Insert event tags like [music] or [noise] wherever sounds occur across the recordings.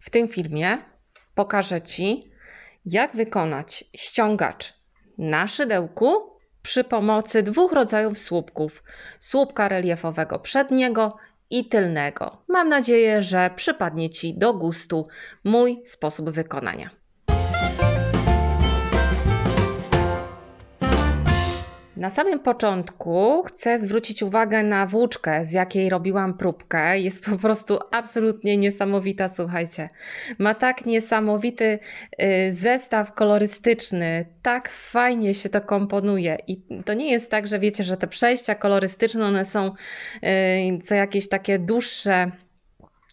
W tym filmie pokażę Ci, jak wykonać ściągacz na szydełku przy pomocy dwóch rodzajów słupków: słupka reliefowego przedniego i tylnego. Mam nadzieję, że przypadnie Ci do gustu mój sposób wykonania. Na samym początku chcę zwrócić uwagę na włóczkę, z jakiej robiłam próbkę. Jest po prostu absolutnie niesamowita, słuchajcie. Ma tak niesamowity y, zestaw kolorystyczny, tak fajnie się to komponuje. I to nie jest tak, że wiecie, że te przejścia kolorystyczne one są y, co jakieś takie dłuższe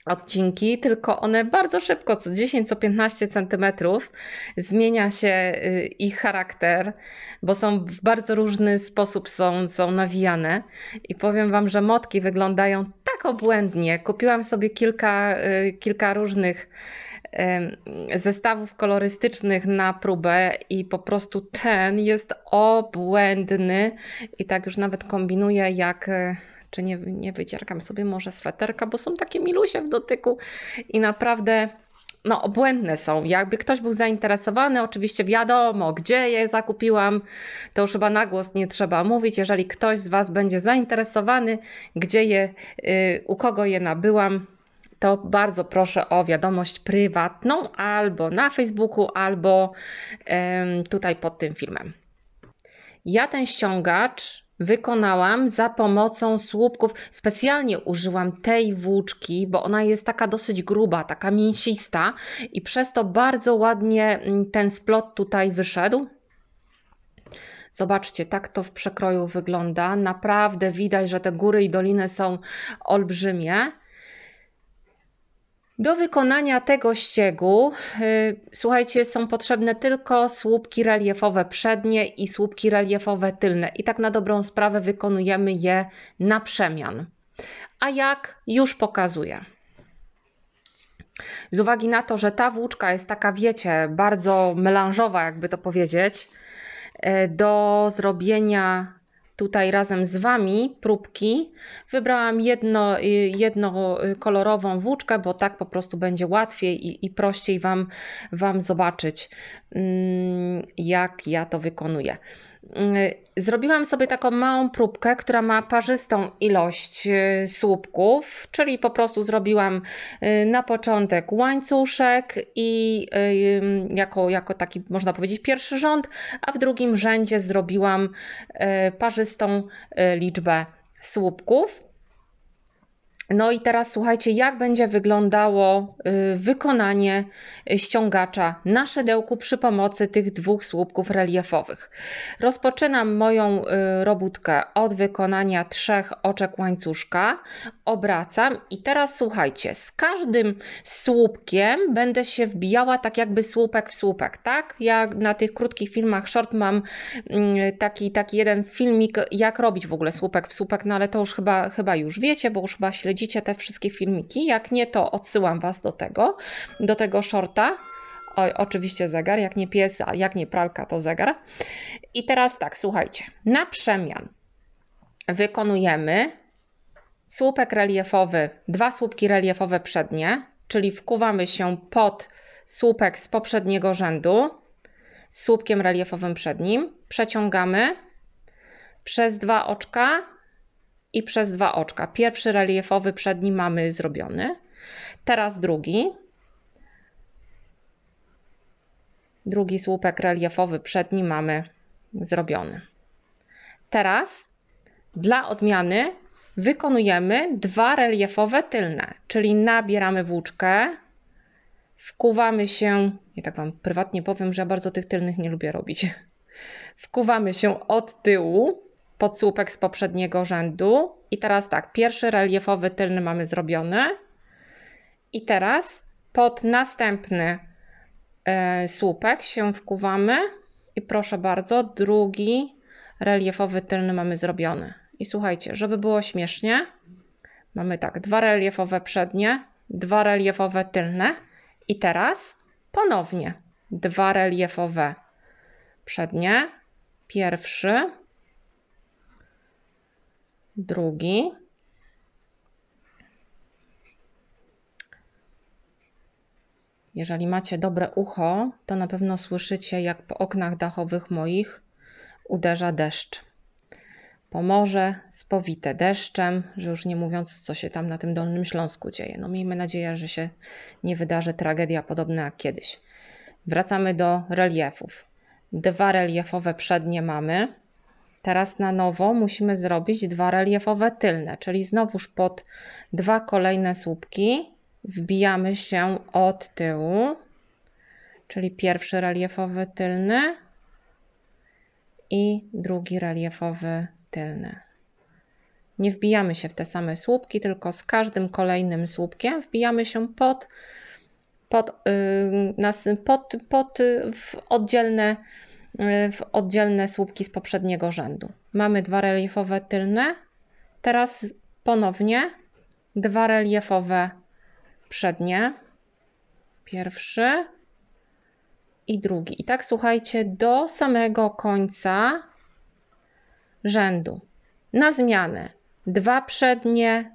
odcinki, tylko one bardzo szybko, co 10, co 15 centymetrów zmienia się y, ich charakter, bo są w bardzo różny sposób są, są nawijane i powiem Wam, że motki wyglądają tak obłędnie. Kupiłam sobie kilka, y, kilka różnych zestawów kolorystycznych na próbę i po prostu ten jest obłędny i tak już nawet kombinuję jak y, czy nie, nie wydzierkam sobie może sweterka, bo są takie milusie w dotyku i naprawdę no, obłędne są. Jakby ktoś był zainteresowany, oczywiście wiadomo, gdzie je zakupiłam, to już chyba na głos nie trzeba mówić. Jeżeli ktoś z Was będzie zainteresowany, gdzie je, yy, u kogo je nabyłam, to bardzo proszę o wiadomość prywatną albo na Facebooku, albo yy, tutaj pod tym filmem. Ja ten ściągacz wykonałam za pomocą słupków. Specjalnie użyłam tej włóczki, bo ona jest taka dosyć gruba, taka mięsista i przez to bardzo ładnie mm, ten splot tutaj wyszedł. Zobaczcie, tak to w przekroju wygląda. Naprawdę widać, że te góry i doliny są olbrzymie. Do wykonania tego ściegu, y, słuchajcie, są potrzebne tylko słupki reliefowe przednie i słupki reliefowe tylne. I tak na dobrą sprawę wykonujemy je na przemian. A jak? Już pokazuję. Z uwagi na to, że ta włóczka jest taka, wiecie, bardzo melanżowa, jakby to powiedzieć, y, do zrobienia tutaj razem z Wami próbki. Wybrałam jedno, y, y, kolorową włóczkę, bo tak po prostu będzie łatwiej i, i prościej Wam, Wam zobaczyć, mm, jak ja to wykonuję. Y, Zrobiłam sobie taką małą próbkę, która ma parzystą ilość y, słupków, czyli po prostu zrobiłam y, na początek łańcuszek i y, jako, jako taki, można powiedzieć, pierwszy rząd, a w drugim rzędzie zrobiłam parzystą liczbę słupków. No i teraz słuchajcie, jak będzie wyglądało y, wykonanie y, ściągacza na szydełku przy pomocy tych dwóch słupków reliefowych. Rozpoczynam moją y, robótkę od wykonania trzech oczek łańcuszka, obracam i teraz słuchajcie, z każdym słupkiem będę się wbijała tak jakby słupek w słupek, tak? Ja na tych krótkich filmach short mam mm, taki, taki jeden filmik, jak robić w ogóle słupek w słupek, no ale to już chyba, chyba już wiecie, bo już chyba śledzicie widzicie te wszystkie filmiki. Jak nie, to odsyłam Was do tego, do tego shorta. O, oczywiście zegar, jak nie pies, a jak nie pralka, to zegar. I teraz tak, słuchajcie, na przemian wykonujemy słupek reliefowy, dwa słupki reliefowe przednie, czyli wkuwamy się pod słupek z poprzedniego rzędu, słupkiem reliefowym przednim, przeciągamy przez dwa oczka i przez dwa oczka. Pierwszy reliefowy przedni mamy zrobiony. Teraz drugi. Drugi słupek reliefowy przedni mamy zrobiony. Teraz dla odmiany wykonujemy dwa reliefowe tylne, czyli nabieramy włóczkę, wkuwamy się, i tak Wam prywatnie powiem, że ja bardzo tych tylnych nie lubię robić, wkuwamy się od tyłu, podsłupek z poprzedniego rzędu. I teraz tak, pierwszy reliefowy tylny mamy zrobiony. I teraz pod następny y, słupek się wkuwamy i proszę bardzo, drugi reliefowy tylny mamy zrobiony. I słuchajcie, żeby było śmiesznie, mamy tak, dwa reliefowe przednie, dwa reliefowe tylne i teraz ponownie dwa reliefowe przednie, pierwszy, drugi. Jeżeli macie dobre ucho, to na pewno słyszycie, jak po oknach dachowych moich uderza deszcz. Pomoże spowite deszczem, że już nie mówiąc, co się tam na tym Dolnym Śląsku dzieje. No miejmy nadzieję, że się nie wydarzy tragedia podobna jak kiedyś. Wracamy do reliefów. Dwa reliefowe przednie mamy. Teraz na nowo musimy zrobić dwa reliefowe tylne, czyli znowuż pod dwa kolejne słupki wbijamy się od tyłu, czyli pierwszy reliefowy tylny i drugi reliefowy tylny. Nie wbijamy się w te same słupki, tylko z każdym kolejnym słupkiem wbijamy się pod, pod, yy, nas, pod, pod w oddzielne Y, w oddzielne słupki z poprzedniego rzędu. Mamy dwa reliefowe tylne, teraz ponownie dwa reliefowe przednie. Pierwszy i drugi. I tak słuchajcie do samego końca rzędu. Na zmianę dwa przednie,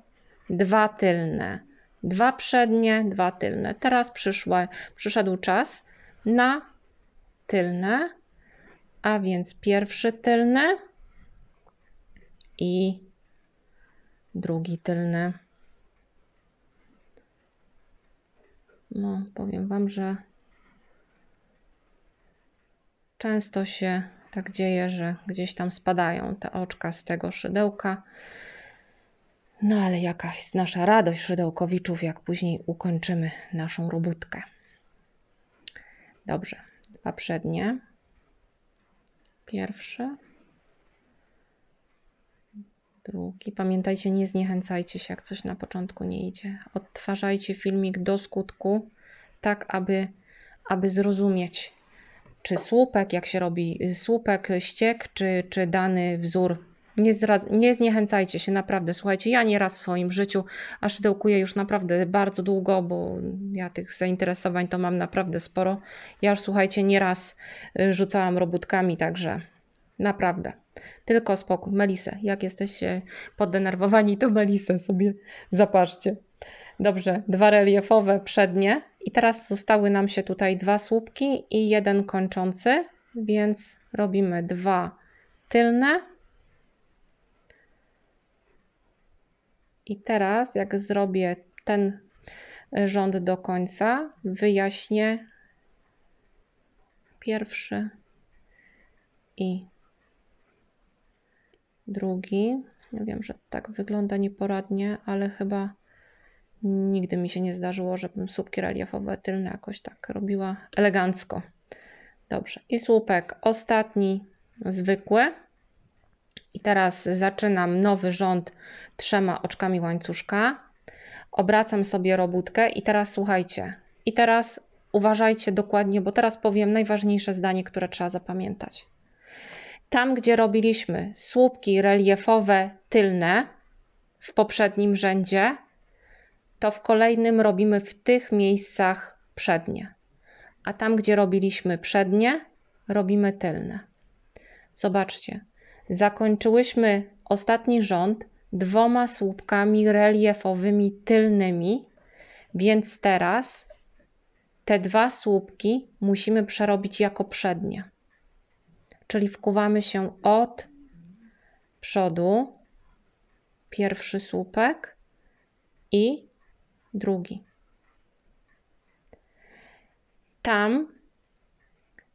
dwa tylne, dwa przednie, dwa tylne. Teraz przyszła, przyszedł czas na tylne a więc pierwszy tylny i drugi tylny. No, powiem Wam, że często się tak dzieje, że gdzieś tam spadają te oczka z tego szydełka. No ale jakaś nasza radość szydełkowiczów, jak później ukończymy naszą robótkę. Dobrze, dwa przednie. Pierwszy. Drugi. Pamiętajcie, nie zniechęcajcie się, jak coś na początku nie idzie. Odtwarzajcie filmik do skutku, tak aby, aby zrozumieć, czy słupek, jak się robi słupek, ściek, czy, czy dany wzór nie, nie zniechęcajcie się, naprawdę. Słuchajcie, ja nieraz w swoim życiu aż szydełkuję już naprawdę bardzo długo, bo ja tych zainteresowań to mam naprawdę sporo. Ja już, słuchajcie, nieraz y, rzucałam robótkami, także naprawdę. Tylko spokój. Melisę, jak jesteście poddenerwowani, to Melisę sobie zaparzcie. Dobrze, dwa reliefowe przednie i teraz zostały nam się tutaj dwa słupki i jeden kończący, więc robimy dwa tylne I teraz, jak zrobię ten y, rząd do końca, wyjaśnię pierwszy i drugi. Ja wiem, że tak wygląda nieporadnie, ale chyba nigdy mi się nie zdarzyło, żebym słupki reliefowe tylne jakoś tak robiła elegancko. Dobrze, i słupek ostatni, zwykły. I teraz zaczynam nowy rząd trzema oczkami łańcuszka. Obracam sobie robótkę i teraz słuchajcie. I teraz uważajcie dokładnie, bo teraz powiem najważniejsze zdanie, które trzeba zapamiętać. Tam, gdzie robiliśmy słupki reliefowe tylne w poprzednim rzędzie, to w kolejnym robimy w tych miejscach przednie. A tam, gdzie robiliśmy przednie, robimy tylne. Zobaczcie, Zakończyłyśmy ostatni rząd dwoma słupkami reliefowymi tylnymi, więc teraz te dwa słupki musimy przerobić jako przednie. Czyli wkuwamy się od przodu, pierwszy słupek i drugi. Tam,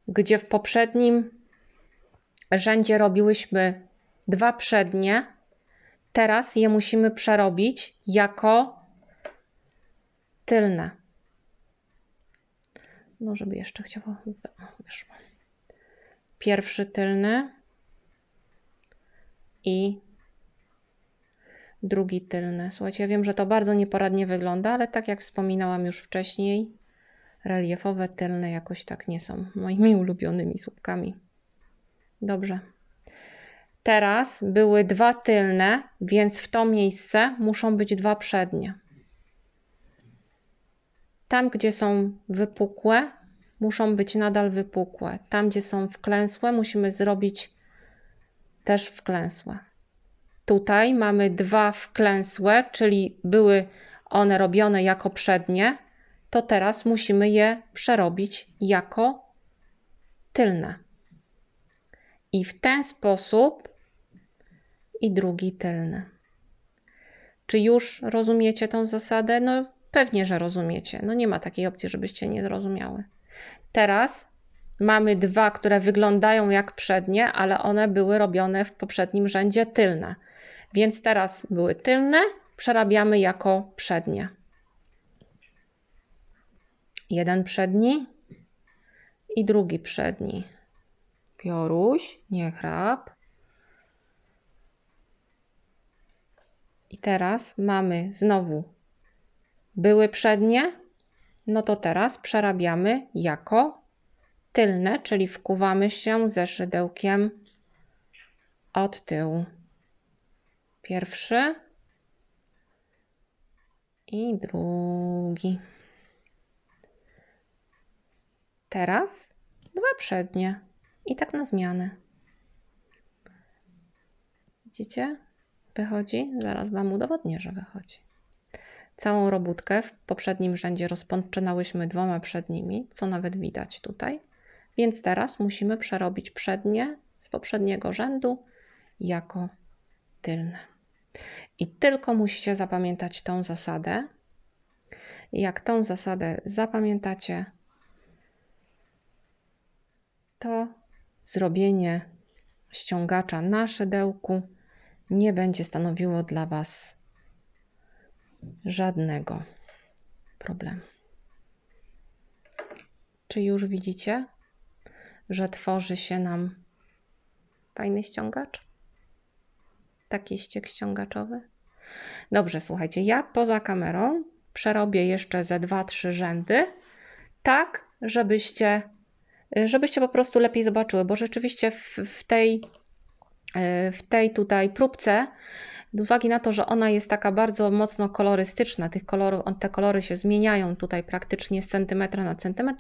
gdzie w poprzednim rzędzie robiłyśmy dwa przednie, teraz je musimy przerobić jako tylne. No, żeby jeszcze chciało. Pierwszy tylny i drugi tylny. Słuchajcie, ja wiem, że to bardzo nieporadnie wygląda, ale tak jak wspominałam już wcześniej, reliefowe tylne jakoś tak nie są moimi [laughs] ulubionymi słupkami. Dobrze. Teraz były dwa tylne, więc w to miejsce muszą być dwa przednie. Tam, gdzie są wypukłe, muszą być nadal wypukłe. Tam, gdzie są wklęsłe, musimy zrobić też wklęsłe. Tutaj mamy dwa wklęsłe, czyli były one robione jako przednie, to teraz musimy je przerobić jako tylne i w ten sposób i drugi tylny. Czy już rozumiecie tą zasadę? No pewnie, że rozumiecie. No nie ma takiej opcji, żebyście nie zrozumiały. Teraz mamy dwa, które wyglądają jak przednie, ale one były robione w poprzednim rzędzie tylne. Więc teraz były tylne, przerabiamy jako przednie. Jeden przedni i drugi przedni. Pioruś, nie chrap. I teraz mamy znowu były przednie, no to teraz przerabiamy jako tylne, czyli wkuwamy się ze szydełkiem od tyłu. Pierwszy i drugi. Teraz dwa przednie. I tak na zmianę. Widzicie? Wychodzi? Zaraz Wam udowodnię, że wychodzi. Całą robótkę w poprzednim rzędzie rozpoczynałyśmy dwoma przednimi, co nawet widać tutaj. Więc teraz musimy przerobić przednie z poprzedniego rzędu jako tylne. I tylko musicie zapamiętać tą zasadę. Jak tą zasadę zapamiętacie, to zrobienie ściągacza na szydełku nie będzie stanowiło dla Was żadnego problemu. Czy już widzicie, że tworzy się nam fajny ściągacz? Taki ściek ściągaczowy? Dobrze, słuchajcie, ja poza kamerą przerobię jeszcze ze 2-3 rzędy, tak, żebyście Y, żebyście po prostu lepiej zobaczyły, bo rzeczywiście w, w tej, y, w tej tutaj próbce z uwagi na to, że ona jest taka bardzo mocno kolorystyczna, tych kolorów, te kolory się zmieniają tutaj praktycznie z centymetra na centymetr,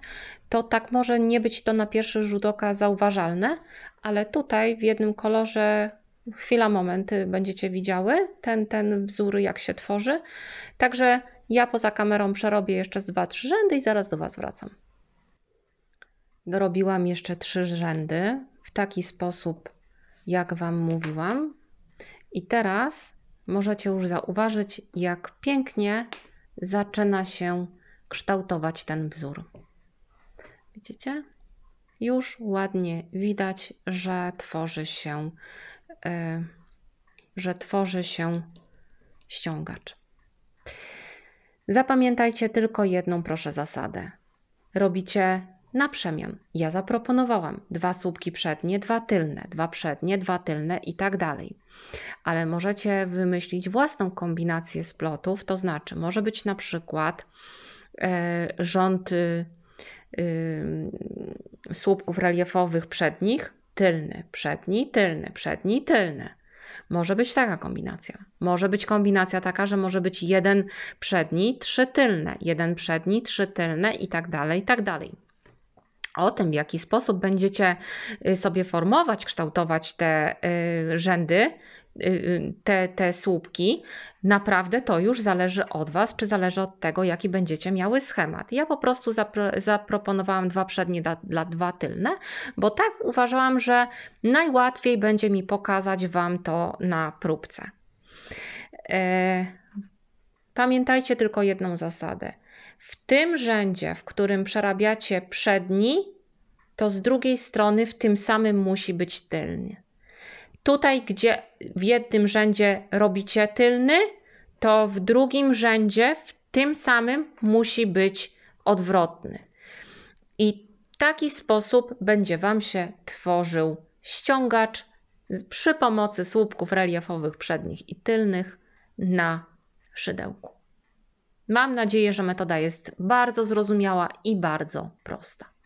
to tak może nie być to na pierwszy rzut oka zauważalne, ale tutaj w jednym kolorze chwila, momenty będziecie widziały ten, ten wzór, jak się tworzy. Także ja poza kamerą przerobię jeszcze z 2-3 rzędy i zaraz do Was wracam dorobiłam jeszcze trzy rzędy w taki sposób, jak Wam mówiłam. I teraz możecie już zauważyć, jak pięknie zaczyna się kształtować ten wzór. Widzicie? Już ładnie widać, że tworzy się, yy, że tworzy się ściągacz. Zapamiętajcie tylko jedną proszę zasadę. Robicie na przemian. Ja zaproponowałam dwa słupki przednie, dwa tylne, dwa przednie, dwa tylne i tak dalej. Ale możecie wymyślić własną kombinację splotów, to znaczy może być na przykład e, y, rząd y, słupków reliefowych przednich, tylny, przedni, tylny, przedni, tylny. Może być taka kombinacja. Może być kombinacja taka, że może być jeden przedni, trzy tylne, jeden przedni, trzy tylne i tak dalej, i tak dalej o tym, w jaki sposób będziecie y, sobie formować, kształtować te y, rzędy, y, te, te słupki, naprawdę to już zależy od Was, czy zależy od tego, jaki będziecie miały schemat. Ja po prostu zapro, zaproponowałam dwa przednie dla, dla dwa tylne, bo tak uważałam, że najłatwiej będzie mi pokazać Wam to na próbce. E, pamiętajcie tylko jedną zasadę – w tym rzędzie, w którym przerabiacie przedni, to z drugiej strony w tym samym musi być tylny. Tutaj, gdzie w jednym rzędzie robicie tylny, to w drugim rzędzie w tym samym musi być odwrotny. I w taki sposób będzie Wam się tworzył ściągacz przy pomocy słupków reliefowych przednich i tylnych na szydełku. Mam nadzieję, że metoda jest bardzo zrozumiała i bardzo prosta.